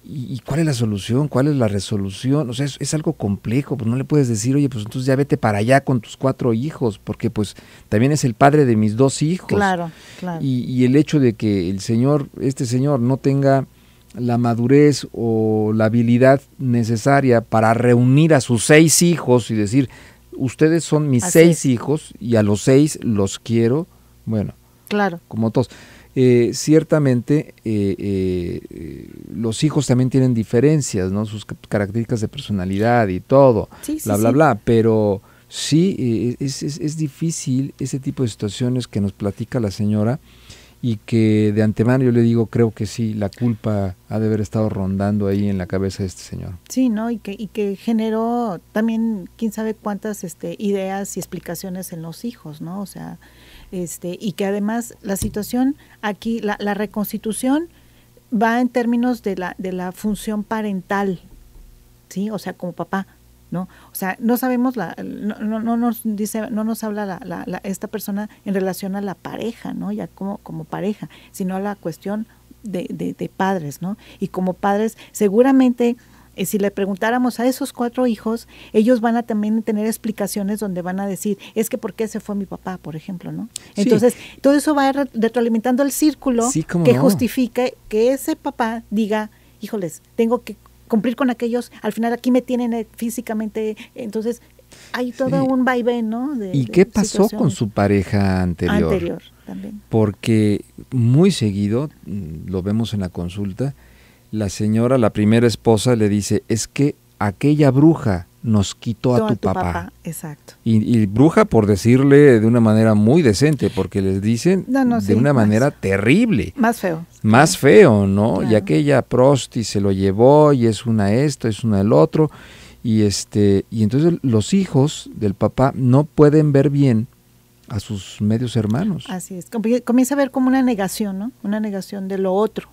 ¿Y, cuál es la solución? ¿Cuál es la resolución? O sea, es, algo complejo, pues no le puedes decir, oye, pues entonces ya vete para allá con tus cuatro hijos, porque pues también es el padre de mis dos hijos. Claro, claro. Y, y el hecho de que el señor, este señor, no tenga la madurez o la habilidad necesaria para reunir a sus seis hijos y decir, ustedes son mis seis hijos y a los seis los quiero, bueno, claro. como todos. Eh, ciertamente eh, eh, los hijos también tienen diferencias, ¿no? Sus características de personalidad y todo, bla, bla, bla, pero sí es, es, es, difícil ese tipo de situaciones que nos platica la señora, y que de antemano yo le digo, creo que sí, la culpa ha de haber estado rondando ahí en la cabeza de este señor. Sí, ¿no? Y que, y que generó también quién sabe cuántas este, ideas y explicaciones en los hijos, ¿no? O sea, este, y que además la situación aquí, la, reconstitución va en términos de la, de la función parental, ¿sí? O sea, como papá, ¿no? O sea, no sabemos, la, no, no, nos dice, no nos habla la, esta persona en relación a la pareja, ¿no? Ya como, como pareja, sino a la cuestión de, de, padres, ¿no? Y como padres, seguramente eh, si le preguntáramos a esos cuatro hijos, ellos van a también tener explicaciones donde van a decir, es que por qué se fue mi papá, por ejemplo, ¿no? Entonces, todo eso va retroalimentando el círculo que justifique que ese papá diga, híjoles, tengo que cumplir con aquellos, al final aquí me tienen eh, físicamente, entonces hay todo un vaivén, ¿no? ¿Y qué pasó con su pareja anterior? Anterior también. Porque muy seguido, mm, lo vemos en la consulta, la señora, la primera esposa, le dice, es que aquella bruja nos quitó a tu, papá. Exacto. Y, bruja por decirle de una manera muy decente, porque les dicen de una manera terrible. Más feo. Más feo, ¿no? Y aquella prosti se lo llevó y es una esto, es una el otro. Y, este, y entonces los hijos del papá no pueden ver bien a sus medios hermanos. Así es. Comienza a ver como una negación, ¿no? Una negación de lo otro,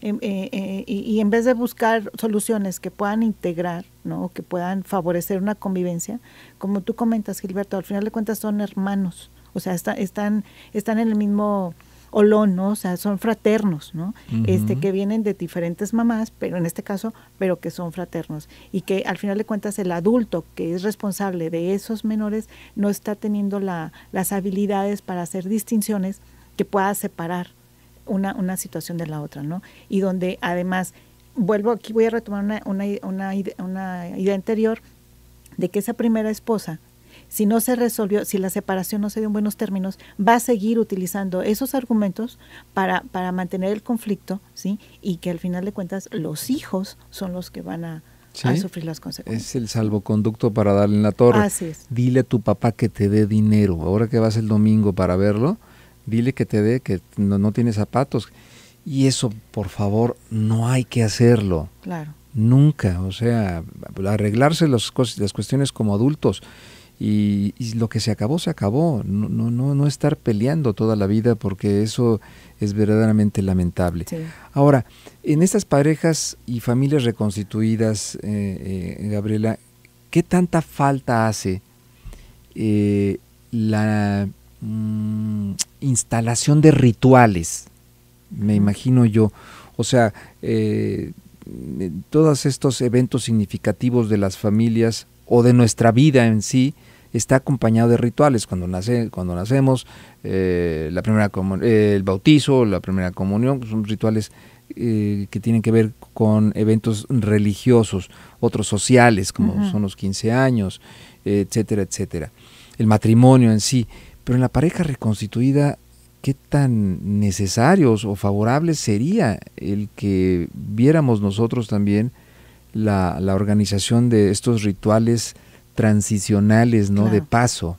Em, eh, eh, y, en vez de buscar soluciones que puedan integrar, ¿no? que puedan favorecer una convivencia, como tú comentas, Gilberto, al final de cuentas son hermanos, o sea, están, están en el mismo olón, ¿no? o sea, son fraternos, ¿no? este, que vienen de diferentes mamás, pero en este caso, pero que son fraternos. Y que al final de cuentas el adulto que es responsable de esos menores no está teniendo la, las habilidades para hacer distinciones que pueda separar una, una situación de la otra, ¿no? Y donde además, vuelvo aquí, voy a retomar una, una, una, idea anterior de que esa primera esposa si no se resolvió, si la separación no se dio en buenos términos, va a seguir utilizando esos argumentos para, para mantener el conflicto, ¿sí? Y que al final de cuentas los hijos son los que van a, a sufrir las consecuencias. Es el salvoconducto para darle en la torre. Dile a tu papá que te dé dinero. Ahora que vas el domingo para verlo, dile que te dé, que no, no tiene zapatos. Y eso, por favor, no hay que hacerlo. Claro. Nunca. O sea, arreglarse las, las cuestiones como adultos. Y, lo que se acabó, se acabó. No, no, no, estar peleando toda la vida porque eso es verdaderamente lamentable. Ahora, en estas parejas y familias reconstituidas, eh, eh, Gabriela, ¿qué tanta falta hace eh, la Mm, instalación de rituales, me imagino yo. O sea, eh, todos estos eventos significativos de las familias o de nuestra vida en sí está acompañado de rituales. Cuando, nace, cuando nacemos, eh, la primera eh, el bautizo, la primera comunión, pues, son rituales que tienen que ver con eventos religiosos, otros sociales, como son los 15 años, etcétera, etcétera. El matrimonio en sí. Pero en la pareja reconstituida, ¿qué tan necesarios o favorables sería el que viéramos nosotros también la, organización de estos rituales transicionales, ¿no? De paso.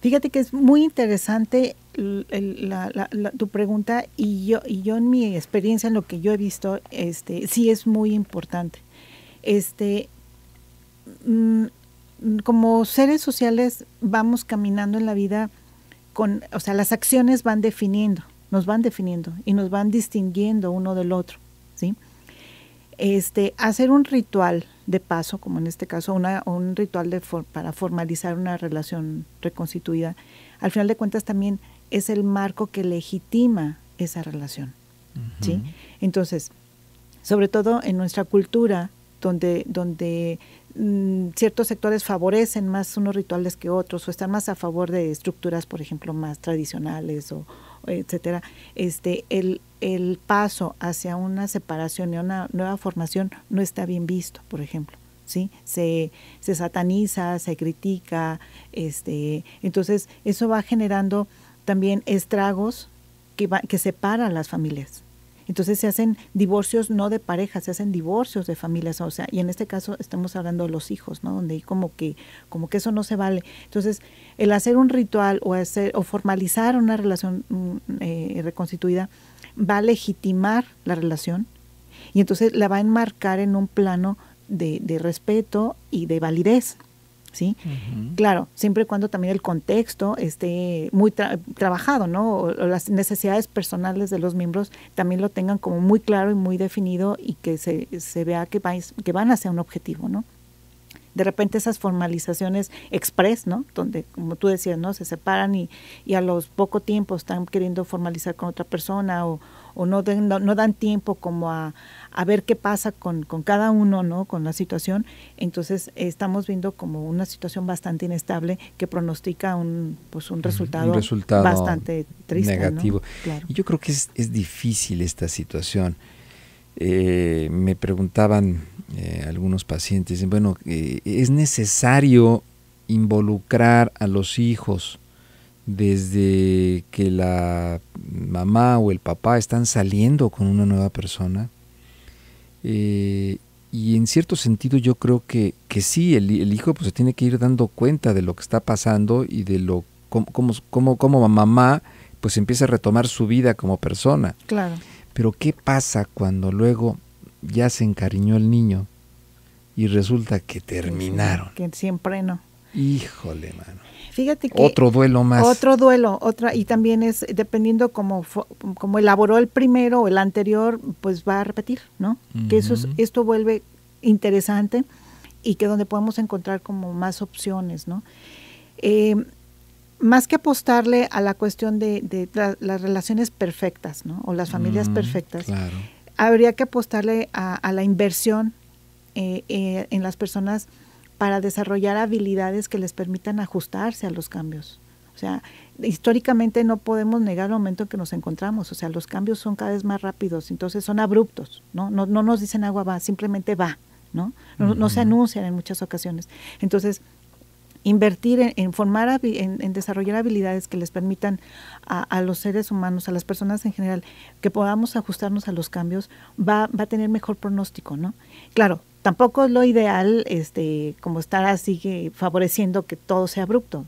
Fíjate que es muy interesante tu pregunta y yo, y yo en mi experiencia, en lo que yo he visto, este, sí es muy importante. Este, mm, como seres sociales vamos caminando en la vida o sea, las acciones van definiendo, nos van definiendo y nos van distinguiendo uno del otro, ¿sí? Este, hacer un ritual de paso, como en este caso una, un ritual de para formalizar una relación reconstituida, al final de cuentas también es el marco que legitima esa relación, ¿sí? Entonces, sobre todo en nuestra cultura, donde, donde Mm, ciertos sectores favorecen más unos rituales que otros o están más a favor de estructuras, por ejemplo, más tradicionales o, etcétera, este, el, el paso hacia una separación y una nueva formación no está bien visto, por ejemplo. ¿Sí? Se, sataniza, se critica, este, entonces eso va generando también estragos que, que separan las familias, entonces se hacen divorcios no de pareja, se hacen divorcios de familias, o sea, y en este caso estamos hablando de los hijos, ¿no? Donde como que como que eso no se vale. Entonces, el hacer un ritual o hacer o formalizar una relación mm, eh, reconstituida va a legitimar la relación y entonces la va a enmarcar en un plano de, de respeto y de validez. ¿sí? Claro, siempre y cuando también el contexto esté muy trabajado, ¿no? O, las necesidades personales de los miembros también lo tengan como muy claro y muy definido y que se, vea que, vais, que van hacia un objetivo, ¿no? de repente esas formalizaciones express, ¿no? Donde, como tú decías, ¿no? Se separan y, y a los poco tiempo están queriendo formalizar con otra persona o, o no, dan tiempo como a, ver qué pasa con, con, cada uno, ¿no? Con la situación. Entonces estamos viendo como una situación bastante inestable que pronostica un, pues, un, resultado, bastante triste. Negativo. yo creo que es, es difícil esta situación. Eh, me preguntaban eh, algunos pacientes, bueno, eh, ¿es necesario involucrar a los hijos? desde que la mamá o el papá están saliendo con una nueva persona. Eh, y en cierto sentido yo creo que, sí, el, hijo pues se tiene que ir dando cuenta de lo que está pasando y de lo cómo, cómo, mamá pues empieza a retomar su vida como persona. Claro. Pero ¿qué pasa cuando luego ya se encariñó el niño y resulta que terminaron? Que siempre no. Híjole, mano. Fíjate que otro duelo más. Otro duelo, otra y también es dependiendo como como elaboró el primero o el anterior, pues va a repetir, ¿no? Que eso esto vuelve interesante y que donde podemos encontrar como más opciones, ¿no? Eh, más que apostarle a la cuestión de, las relaciones perfectas, ¿no? O las familias perfectas, claro. habría que apostarle a, la inversión eh, eh, en las personas para desarrollar habilidades que les permitan ajustarse a los cambios. O sea, históricamente no podemos negar el momento en que nos encontramos. O sea, los cambios son cada vez más rápidos, entonces son abruptos, ¿no? No, nos dicen agua va, simplemente va, ¿no? No, se anuncian en muchas ocasiones. Entonces, invertir en, formar, en, desarrollar habilidades que les permitan a, a, los seres humanos, a las personas en general, que podamos ajustarnos a los cambios, va, va a tener mejor pronóstico, ¿no? Claro, tampoco es lo ideal este como estar así favoreciendo que todo sea abrupto.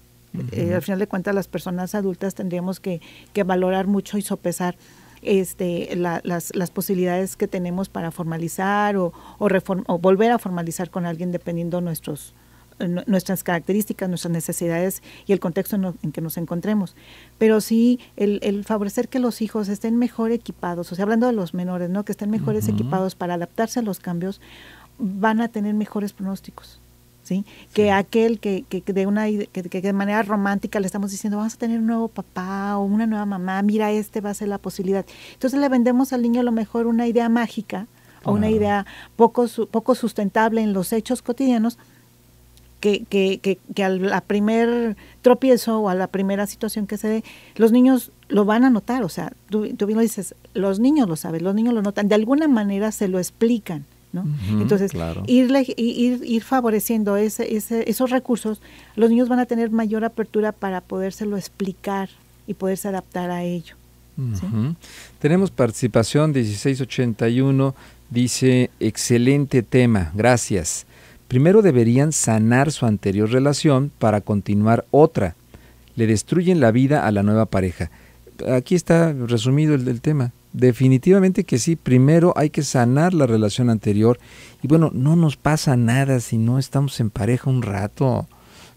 Eh, al final de cuentas las personas adultas tendríamos que, valorar mucho y sopesar este, las, posibilidades que tenemos para formalizar o, o, volver a formalizar con alguien dependiendo nuestros, eh, nuestras características, nuestras necesidades y el contexto en, que nos encontremos. Pero sí, el, favorecer que los hijos estén mejor equipados, o sea, hablando de los menores, ¿no? que estén mejores equipados para adaptarse a los cambios, van a tener mejores pronósticos. ¿Sí? que aquel que, de una de manera romántica le estamos diciendo vamos a tener un nuevo papá o una nueva mamá mira este va a ser la posibilidad entonces le vendemos al niño a lo mejor una idea mágica o una idea poco poco sustentable en los hechos cotidianos que, al primer tropiezo o a la primera situación que se dé, los niños lo van a notar, o sea, tú, tú bien dices, los niños lo saben, los niños lo notan, de alguna manera se lo explican, entonces, ir, favoreciendo esos recursos, los niños van a tener mayor apertura para podérselo explicar y poderse adaptar a ello. Tenemos participación 1681, dice, excelente tema, gracias. Primero deberían sanar su anterior relación para continuar otra. Le destruyen la vida a la nueva pareja. Aquí está resumido el, el tema. Definitivamente que sí, primero hay que sanar la relación anterior y bueno, no nos pasa nada si no estamos en pareja un rato.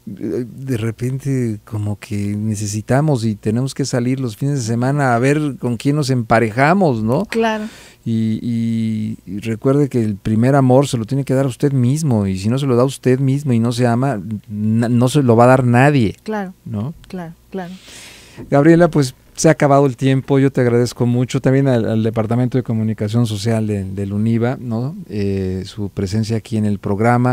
De repente como que necesitamos y tenemos que salir los fines de semana a ver con quién nos emparejamos, ¿no? Claro. Y, recuerde que el primer amor se lo tiene que dar a usted mismo y si no se lo da a usted mismo y no se ama, no se lo va a dar nadie. Claro. ¿No? Claro, claro. Gabriela, pues se ha acabado el tiempo, yo te agradezco mucho también al, Departamento de Comunicación Social del UNIVA, ¿no? Eh, su presencia aquí en el programa,